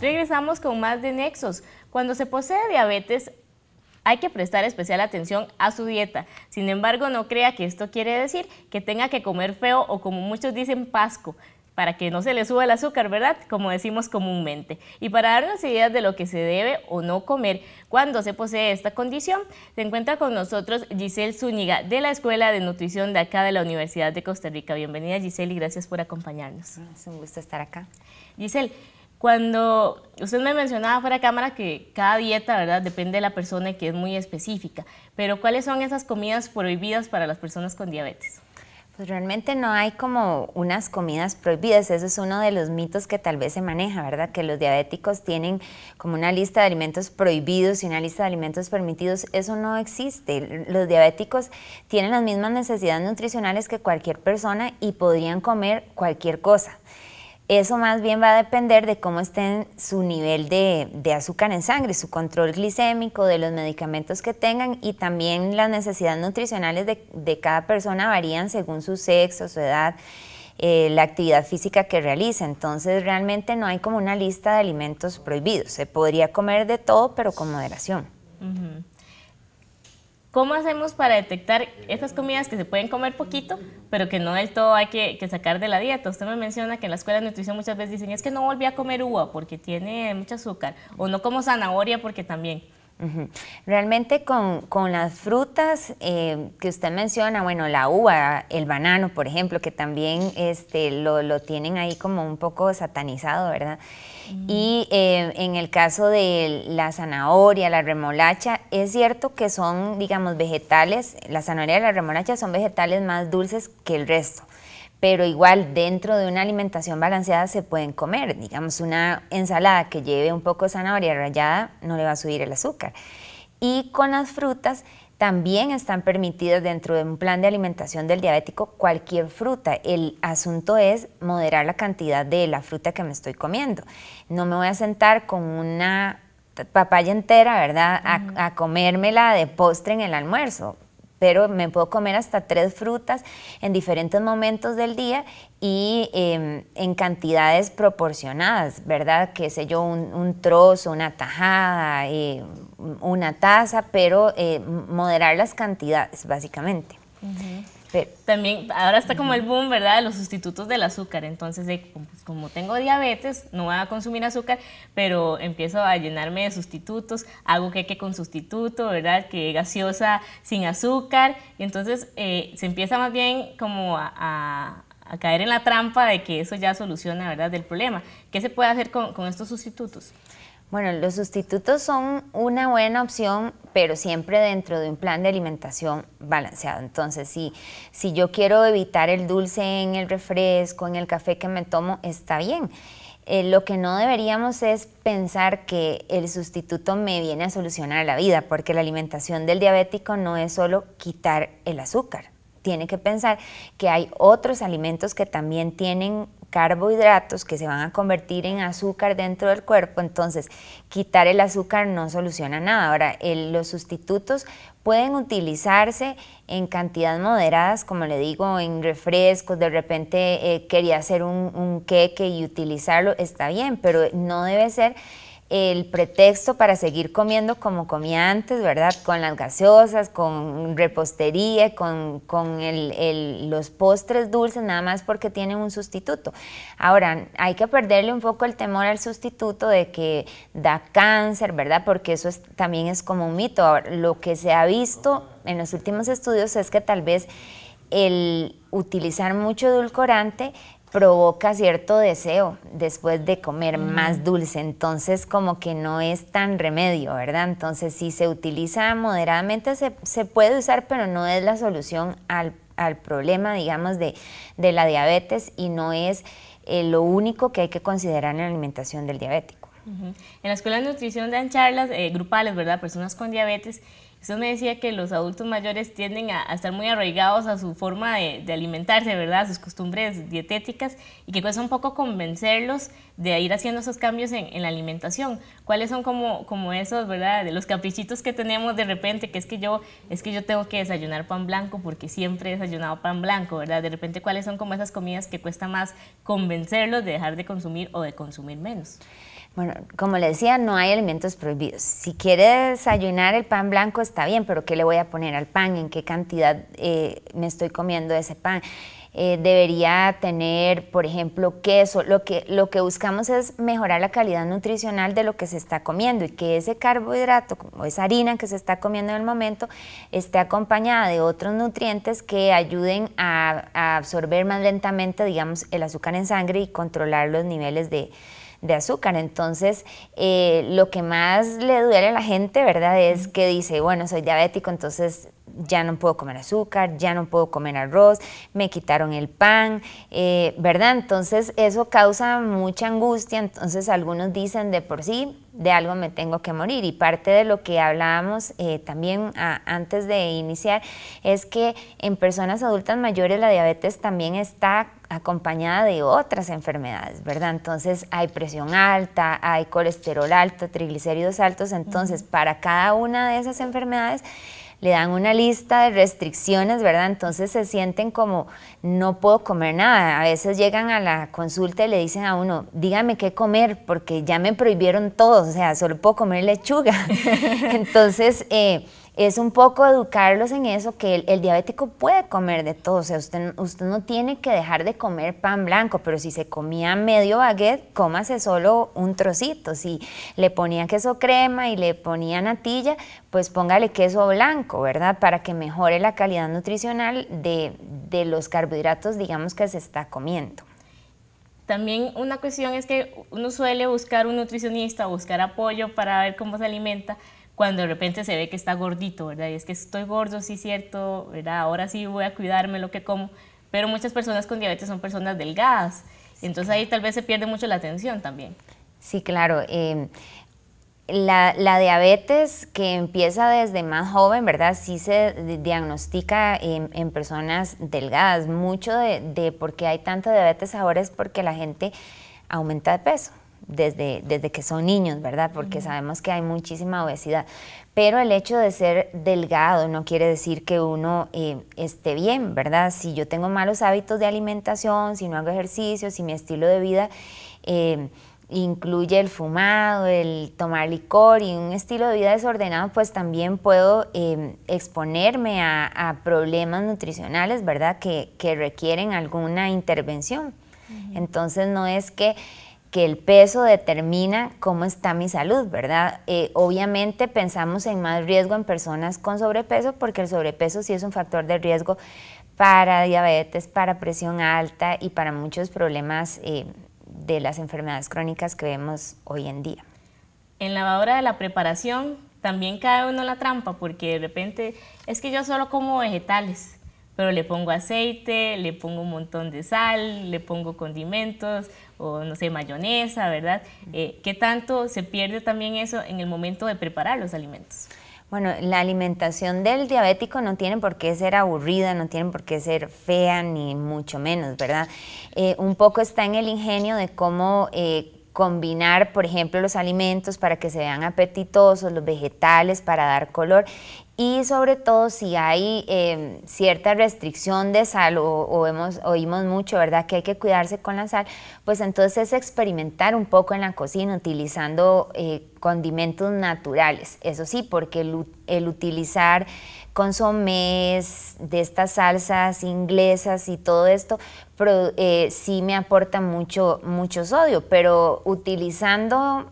Regresamos con más de Nexos. Cuando se posee diabetes, hay que prestar especial atención a su dieta. Sin embargo, no crea que esto quiere decir que tenga que comer feo o como muchos dicen pasco para que no se le suba el azúcar, ¿verdad? Como decimos comúnmente. Y para darnos ideas de lo que se debe o no comer cuando se posee esta condición, se encuentra con nosotros Giselle Zúñiga de la Escuela de Nutrición de acá de la Universidad de Costa Rica. Bienvenida Giselle y gracias por acompañarnos. Es un gusto estar acá. Giselle, cuando usted me mencionaba fuera de cámara que cada dieta, ¿verdad? Depende de la persona y que es muy específica, pero ¿cuáles son esas comidas prohibidas para las personas con diabetes? Pues realmente no hay como unas comidas prohibidas, eso es uno de los mitos que tal vez se maneja, ¿verdad? Que los diabéticos tienen como una lista de alimentos prohibidos y una lista de alimentos permitidos, eso no existe. Los diabéticos tienen las mismas necesidades nutricionales que cualquier persona y podrían comer cualquier cosa. Eso más bien va a depender de cómo esté su nivel de, azúcar en sangre, su control glicémico, de los medicamentos que tengan y también las necesidades nutricionales de, cada persona varían según su sexo, su edad, eh, la actividad física que realiza. Entonces realmente no hay como una lista de alimentos prohibidos. Se podría comer de todo, pero con moderación. ¿Cómo hacemos para detectar esas comidas que se pueden comer poquito, pero que no del todo hay que, que, sacar de la dieta? Usted me menciona que en la escuela de nutrición muchas veces dicen, es que no volví a comer uva porque tiene mucho azúcar, o no como zanahoria porque también. Realmente con, las frutas eh, que usted menciona, bueno, la uva, el banano, por ejemplo, que también este, lo, tienen ahí como un poco satanizado, ¿verdad? Mm. Y eh, en el caso de la zanahoria, la remolacha, es cierto que son, digamos, vegetales, la zanahoria y la remolacha son vegetales más dulces que el resto pero igual dentro de una alimentación balanceada se pueden comer. Digamos, una ensalada que lleve un poco de zanahoria rallada no le va a subir el azúcar. Y con las frutas también están permitidas dentro de un plan de alimentación del diabético cualquier fruta. El asunto es moderar la cantidad de la fruta que me estoy comiendo. No me voy a sentar con una papaya entera, ¿verdad? A, a comérmela de postre en el almuerzo pero me puedo comer hasta tres frutas en diferentes momentos del día y em, en cantidades proporcionadas, ¿verdad? Que sé yo, un, trozo, una tajada, eh, una taza, pero eh, moderar las cantidades, básicamente. También, ahora está como el boom, ¿verdad?, de los sustitutos del azúcar. Entonces, pues, como tengo diabetes, no voy a consumir azúcar, pero empiezo a llenarme de sustitutos, hago queque con sustituto, ¿verdad?, que gaseosa sin azúcar. Y entonces eh, se empieza más bien como a, caer en la trampa de que eso ya soluciona, ¿verdad?, del problema. ¿Qué se puede hacer con estos sustitutos? Bueno, los sustitutos son una buena opción, pero siempre dentro de un plan de alimentación balanceado. Entonces, si, si yo quiero evitar el dulce en el refresco, en el café que me tomo, está bien. Eh, lo que no deberíamos es pensar que el sustituto me viene a solucionar la vida, porque la alimentación del diabético no es solo quitar el azúcar. Tiene que pensar que hay otros alimentos que también tienen carbohidratos que se van a convertir en azúcar dentro del cuerpo, entonces quitar el azúcar no soluciona nada. Ahora, los sustitutos pueden utilizarse en cantidades moderadas, como le digo, en refrescos, de repente eh, quería hacer un, un queque y utilizarlo, está bien, pero no debe ser el pretexto para seguir comiendo como comía antes, ¿verdad? Con las gaseosas, con repostería, con, con el, los postres dulces, nada más porque tienen un sustituto. Ahora, hay que perderle un poco el temor al sustituto de que da cáncer, ¿verdad? Porque eso también es como un mito. lo que se ha visto en los últimos estudios es que tal vez el utilizar mucho edulcorante provoca cierto deseo después de comer más dulce, entonces como que no es tan remedio, ¿verdad? Entonces si se utiliza moderadamente se, puede usar, pero no es la solución al, problema, digamos, de, la diabetes y no es eh, lo único que hay que considerar en la alimentación del diabético. En la Escuela de Nutrición dan charlas eh, grupales, ¿verdad? Personas con diabetes Usted me decía que los adultos mayores tienden a, estar muy arraigados a su forma de, de, alimentarse, ¿verdad? A sus costumbres dietéticas y que cuesta un poco convencerlos de ir haciendo esos cambios en, la alimentación. ¿Cuáles son como, como esos, ¿verdad? De los caprichitos que tenemos de repente, que es que yo, es que yo tengo que desayunar pan blanco porque siempre he desayunado pan blanco, ¿verdad? De repente, ¿cuáles son como esas comidas que cuesta más convencerlos de dejar de consumir o de consumir menos? Bueno, como le decía, no hay alimentos prohibidos. Si quieres desayunar el pan blanco, está bien, pero ¿qué le voy a poner al pan? ¿En qué cantidad eh, me estoy comiendo ese pan? Eh, debería tener, por ejemplo, queso. Lo que, lo que buscamos es mejorar la calidad nutricional de lo que se está comiendo y que ese carbohidrato o esa harina que se está comiendo en el momento esté acompañada de otros nutrientes que ayuden a absorber más lentamente, digamos, el azúcar en sangre y controlar los niveles de, de azúcar. Entonces, eh, lo que más le duele a la gente, ¿verdad? Es que dice, bueno, soy diabético, entonces ya no puedo comer azúcar, ya no puedo comer arroz, me quitaron el pan, eh, ¿verdad? Entonces eso causa mucha angustia, entonces algunos dicen de por sí, de algo me tengo que morir. Y parte de lo que hablábamos eh, también antes de iniciar es que en personas adultas mayores la diabetes también está acompañada de otras enfermedades, ¿verdad? Entonces hay presión alta, hay colesterol alto, triglicéridos altos, entonces para cada una de esas enfermedades le dan una lista de restricciones, ¿verdad? Entonces se sienten como, no puedo comer nada. A veces llegan a la consulta y le dicen a uno, dígame qué comer, porque ya me prohibieron todo, o sea, solo puedo comer lechuga. Entonces, eh, es un poco educarlos en eso, que el, diabético puede comer de todo, o sea, usted, usted no tiene que dejar de comer pan blanco, pero si se comía medio baguette, cómase solo un trocito, si le ponía queso crema y le ponía natilla, pues póngale queso blanco, ¿verdad? Para que mejore la calidad nutricional de, de los carbohidratos, digamos, que se está comiendo. También una cuestión es que uno suele buscar un nutricionista, buscar apoyo para ver cómo se alimenta, cuando de repente se ve que está gordito, ¿verdad? Y es que estoy gordo, sí, cierto, ¿verdad? Ahora sí voy a cuidarme lo que como. Pero muchas personas con diabetes son personas delgadas. entonces ahí tal vez se pierde mucho la atención también. Sí, claro. Em, la, diabetes que empieza desde más joven, ¿verdad? Sí se diagnostica en, personas delgadas. Mucho de, de por qué hay tanta diabetes ahora es porque la gente aumenta de peso desde, que son niños, ¿verdad? Porque sabemos que hay muchísima obesidad. Pero el hecho de ser delgado no quiere decir que uno eh, esté bien, ¿verdad? Si yo tengo malos hábitos de alimentación, si no hago ejercicio, si mi estilo de vida... Eh, incluye el fumado, el tomar licor y un estilo de vida desordenado, pues también puedo em, exponerme a, problemas nutricionales, ¿verdad? Que, requieren alguna intervención. Entonces no es que que el peso determina cómo está mi salud, ¿verdad? Eh, obviamente pensamos en más riesgo en personas con sobrepeso, porque el sobrepeso sí es un factor de riesgo para diabetes, para presión alta y para muchos problemas eh, de las enfermedades crónicas que vemos hoy en día. En la hora de la preparación también cae uno la trampa porque de repente es que yo solo como vegetales pero le pongo aceite, le pongo un montón de sal, le pongo condimentos o no sé, mayonesa, ¿verdad? Eh, ¿Qué tanto se pierde también eso en el momento de preparar los alimentos? Bueno, la alimentación del diabético no tiene por qué ser aburrida, no tiene por qué ser fea, ni mucho menos, ¿verdad? Eh, un poco está en el ingenio de cómo... Eh, combinar, por ejemplo, los alimentos para que se vean apetitosos, los vegetales para dar color y sobre todo si hay em, cierta restricción de sal o, hemos, oímos mucho, ¿verdad? Que hay que cuidarse con la sal, pues entonces experimentar un poco en la cocina utilizando eh, condimentos naturales, eso sí, porque el, utilizar consomés, de estas salsas inglesas y todo esto, eh, sí me aporta mucho, mucho sodio, pero utilizando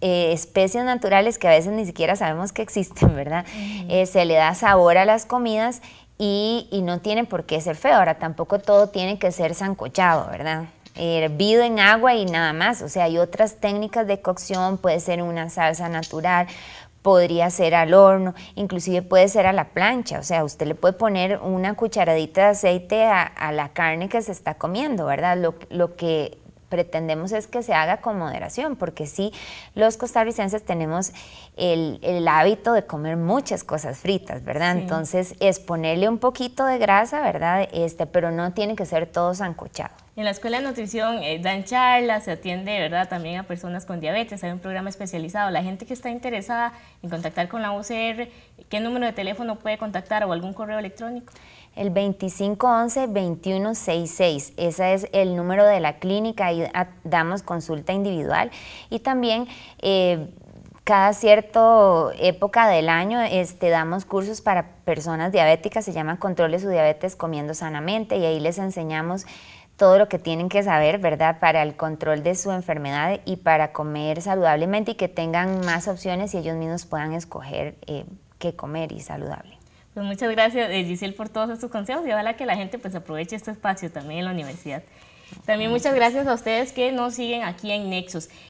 eh, especies naturales que a veces ni siquiera sabemos que existen, ¿verdad? Eh, se le da sabor a las comidas y, no tiene por qué ser feo. Ahora, tampoco todo tiene que ser sancochado, ¿verdad? hervido en agua y nada más, o sea, hay otras técnicas de cocción, puede ser una salsa natural, podría ser al horno, inclusive puede ser a la plancha, o sea, usted le puede poner una cucharadita de aceite a, la carne que se está comiendo, ¿verdad? Lo, lo, que pretendemos es que se haga con moderación, porque sí, los costarricenses tenemos el, hábito de comer muchas cosas fritas, ¿verdad? Entonces es ponerle un poquito de grasa, ¿verdad? Este, pero no tiene que ser todo sancochado. En la Escuela de Nutrición eh, dan charlas, se atiende ¿verdad? también a personas con diabetes, hay un programa especializado. La gente que está interesada en contactar con la UCR, ¿qué número de teléfono puede contactar o algún correo electrónico? El 2511-2166, ese es el número de la clínica y ah, damos consulta individual y también... Eh, cada cierta época del año este, damos cursos para personas diabéticas, se llama controles su diabetes comiendo sanamente y ahí les enseñamos todo lo que tienen que saber, ¿verdad? Para el control de su enfermedad y para comer saludablemente y que tengan más opciones y ellos mismos puedan escoger eh, qué comer y saludable. Pues muchas gracias eh, Giselle por todos estos consejos y ojalá que la gente pues aproveche este espacio también en la universidad. También muchas gracias a ustedes que nos siguen aquí en Nexus.